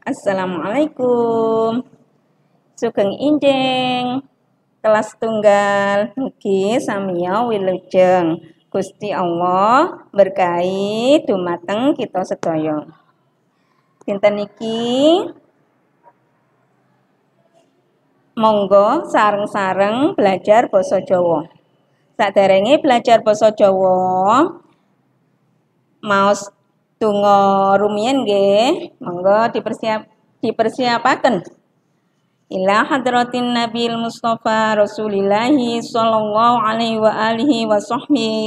Assalamualaikum. Sugeng Injing. Kelas tunggal mugi Samia wilujeng. Gusti Allah berkahi dumateng kita sedaya. Dinten niki monggo sareng-sareng belajar Jowo, Jawa. Saderenge belajar basa Jowo, maos Tunggu rumiyin nggih, monggo dipersiap dipersiapaken. Ila hadratin Nabil Mustafa Rasulillah sallallahu alaihi wa alihi wa sahbihi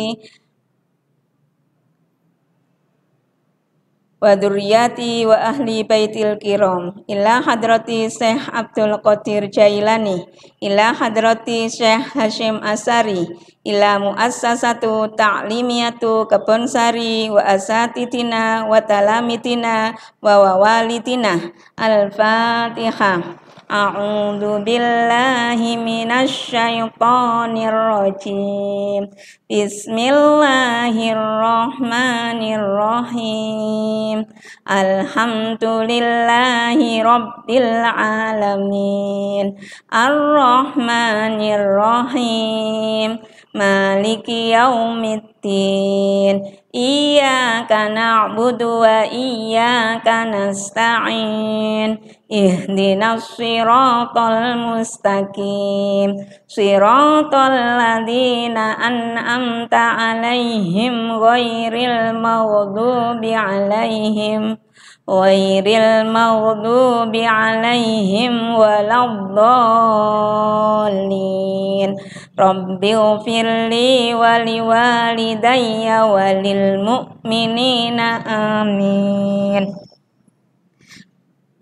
wa dzurriyyati wa ahli baitil kiram ila hadrati Syekh Abdul Qadir Jailani ila hadrati Syekh Hashim Asari ila muassasatu ta'limiyatu Kebonsari wa asatitina wa talamitina wa wawalitina al-fatihah A'udzu billahi minasyaitonir rajim. Bismillahirrahmanirrahim. Alhamdulillahi rabbil alamin. Arrahmanirrahim. Maliki yaumiddin. Iyyaka na'budu wa iyyaka nasta'in. Ihdinas siratal mustaqim Siratal ladina an'amta alaihim Ghairil maghdubi alaihim Ghairil maghdubi alaihim Waladdallin Rabbi ufirli wali walidayya Walil mu'minina amin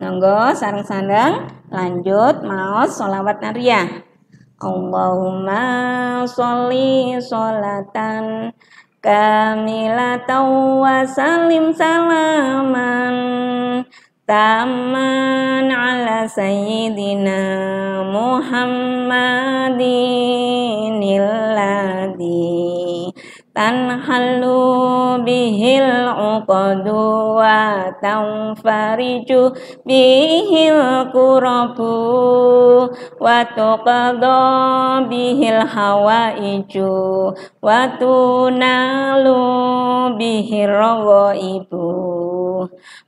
Monggo sarang-sarang lanjut maos solawat nariyah. Allahumma sholli sholatan kamilatan wa salim salaman taman ala sayyidina Muhammadin tanhalu bihil uqadu wa tanfariju bihil kurabu wa tuqadu bihil hawaiju wa tunalu bihil ibu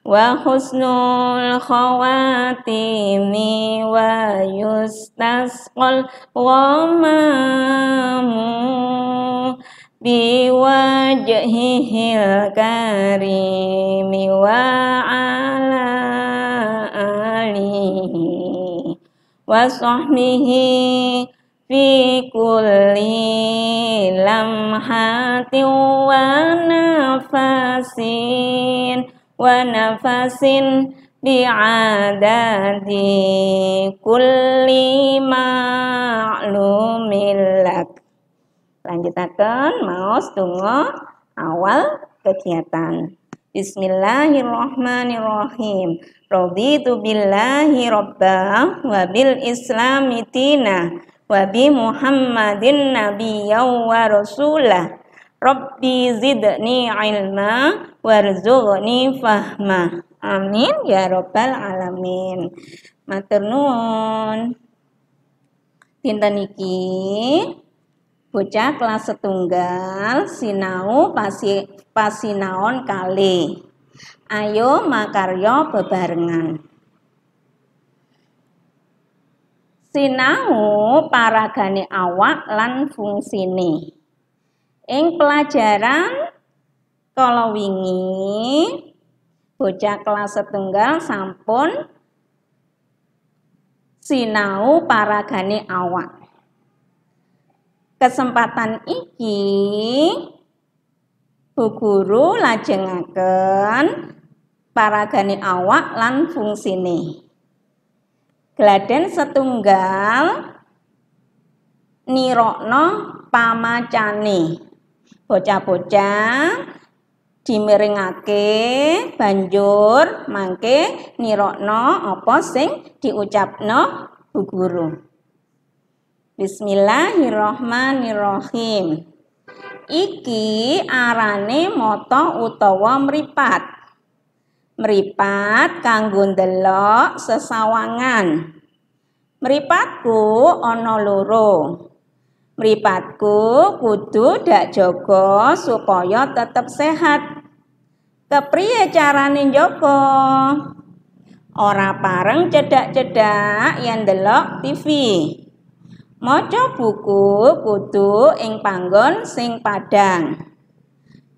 wa husnul khawatimi wa yustasqal ghamamu biwajhihil karim wa ala ali wa sahbihi fi kulli lamhatin wa nafasin wa nafasin bi'adadi kulli lak lanjutaken maos tunggu awal kegiatan. Bismillahirrahmanirrahim. Raditu billahi robba wa bil islami tina wa bi Muhammadin nabiyyan wa rasulah. Rabbi zidni ilma warzuqni fahma. Amin ya robbal alamin. Matur nuwun. Tinta niki bocah kelas setunggal sinau pasi, pasinaon kali ayo makaryo bebarengan sinau paragane awak lan fungsine ing pelajaran kalau wingi bocah kelas setunggal sampun sinau paragane awak kesempatan iki Bu guru lajengaken paragani awak lan fungsine. Gladen setunggal nirokno pamacane. Bocah-bocah dimiringake banjur mangke nirokno apa sing diucapno bu Bismillahirrohmanirrohim. Iki arane moto utawa meripat, meripat kanggo ndelok sesawangan. Meripatku ana loro. Meripatku kudu dak jaga supaya tetap sehat. Kepriye carane njaga? Ora pareng cedak-cedak yang delok TV. Maca buku kudu ing panggon sing padang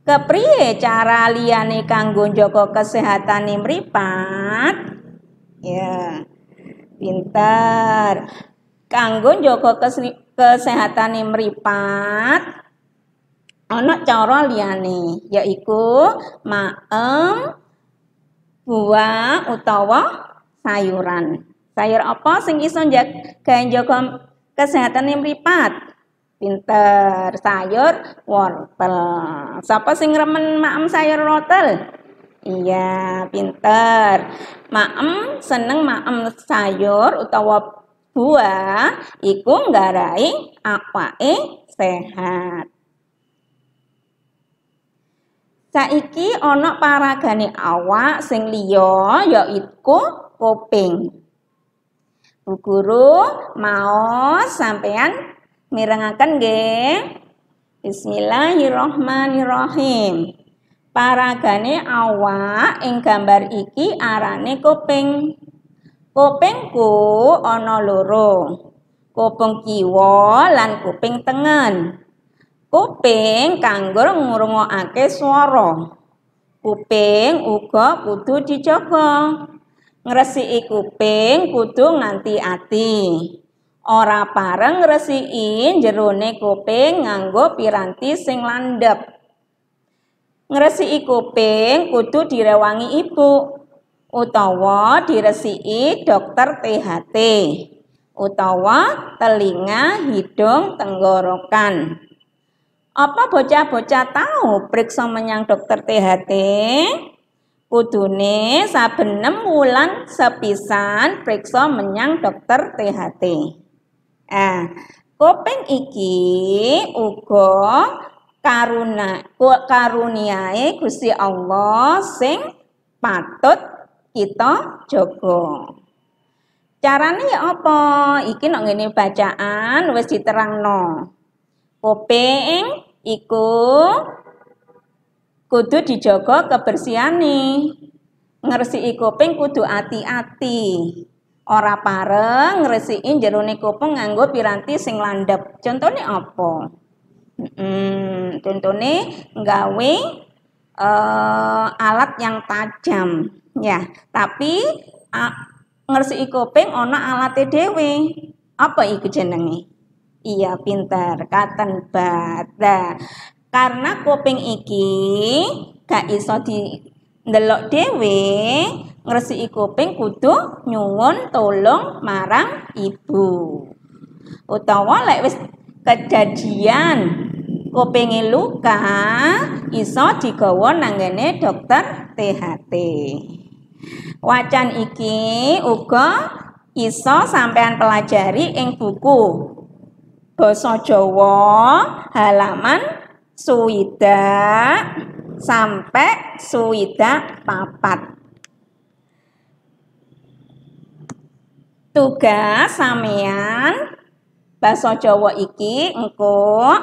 Kepriye cara liyane kanggo njaga kesehatan mripat? Ya. Pinter. Kanggo njaga kesehatan mripat ana cara liyane yaiku maem buah utawa sayuran. Sayur apa sing iso kain njaga kesehatan yang meripat pinter sayur wortel siapa sing remen maem sayur wortel iya pinter maem seneng maem sayur utawa buah iku apa awake sehat saiki onok paragane awak sing liya yaitu kuping Bu guru mau sampean mirengaken nggih. Bismillahirrahmanirrahim. Paragane awak ing gambar iki arane kuping. Kupingku ana loro. Kuping kiwa lan kuping tengen. Kuping kanggo ngrungokake swara. Kuping uga kudu dijaga. ngresiki kuping kudu nganti ati. Ora pareng ngresiki jerone kuping nganggo piranti sing landhep. Ngresiki kuping kudu direwangi ibu utawa diresiki dokter THT utawa telinga, hidung, tenggorokan. Apa bocah-bocah tahu periksa menyang dokter THT? kudune saben 6 wulan sepisan periksa menyang dokter THT. Eh, ah, kuping iki uga karuna karuniae Gusti Allah sing patut kita jaga. Carane ya apa? Iki nek ngene bacaan wis diterangno. Kuping iku kudu dijogo nih, ngersi kuping kudu hati-hati. ora pareng ngersi jerone kuping nganggo piranti sing landep Contohnya apa Hmm, contohnya nggawe uh, alat yang tajam ya tapi uh, ngersi kuping ana alat dhewe apa iku jenenge iya pinter katen bata. karena kuping iki gak iso di ndelok dhewe ngresiki kuping kudu nyuwun tolong marang ibu utawa lek wis kejadian kupinge luka iso digawa nang dokter THT wacan iki uga iso sampean pelajari ing buku basa Jawa halaman suwida sampai suwida papat. Tugas samian Baso Jawa iki engko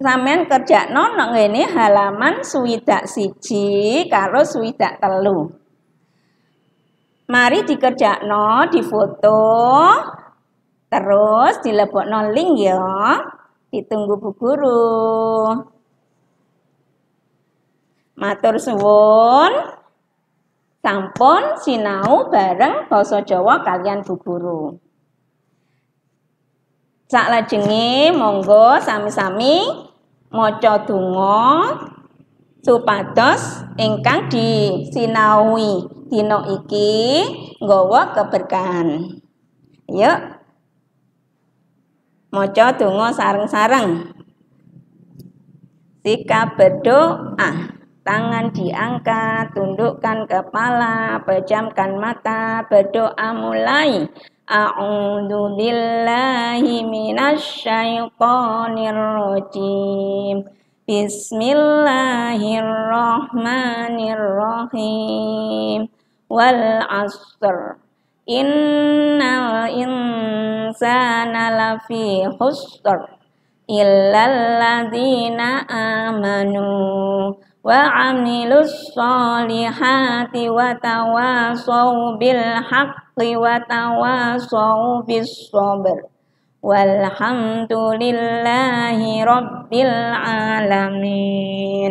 samian kerja non ini halaman Suwida siji karo Suwida telu. Mari dikerja no, difoto, terus no link ya. Ditunggu Bu Guru. Matur suwun. Sampun sinau bareng basa Jawa kalian Bu Guru. lajengi monggo sami-sami maca donga supados ingkang disinaui dina iki nggawa keberkahan. Yuk maca donga sareng-sareng sikap berdoa ah, Tangan diangkat, tundukkan kepala, pejamkan mata, berdoa mulai. A'udhu billahi minasyaitonir Bismillahirrohmanirrohim. Bismillahirrahmanirrahim. Wal 'asr. Innal insana lafi khusr illal ladzina amanu wa amilus solihati wa tawasaw bil haqqi wa tawasaw bis sabr walhamdulillahi rabbil alamin